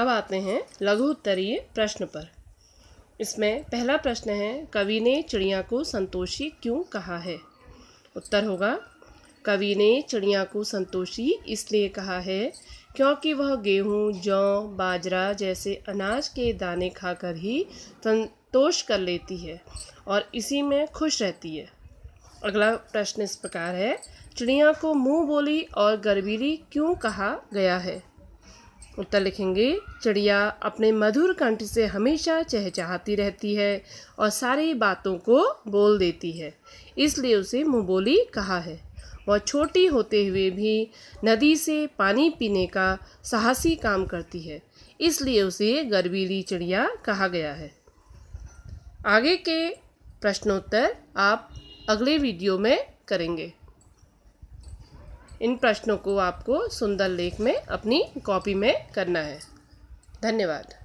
अब आते हैं लघु उत्तरीय प्रश्न पर इसमें पहला प्रश्न है कवि ने चिड़िया को संतोषी क्यों कहा है उत्तर होगा कवि ने चिड़िया को संतोषी इसलिए कहा है क्योंकि वह गेहूँ जौ बाजरा जैसे अनाज के दाने खाकर ही संतोष कर लेती है और इसी में खुश रहती है अगला प्रश्न इस प्रकार है चिड़िया को मुंह बोली और गरबीली क्यों कहा गया है उत्तर लिखेंगे चिड़िया अपने मधुर कंठ से हमेशा चहचहाती रहती है और सारी बातों को बोल देती है इसलिए उसे मुँह बोली कहा है वह छोटी होते हुए भी नदी से पानी पीने का साहसी काम करती है इसलिए उसे गर्वीली चिड़िया कहा गया है आगे के प्रश्नोत्तर आप अगले वीडियो में करेंगे इन प्रश्नों को आपको सुंदर लेख में अपनी कॉपी में करना है धन्यवाद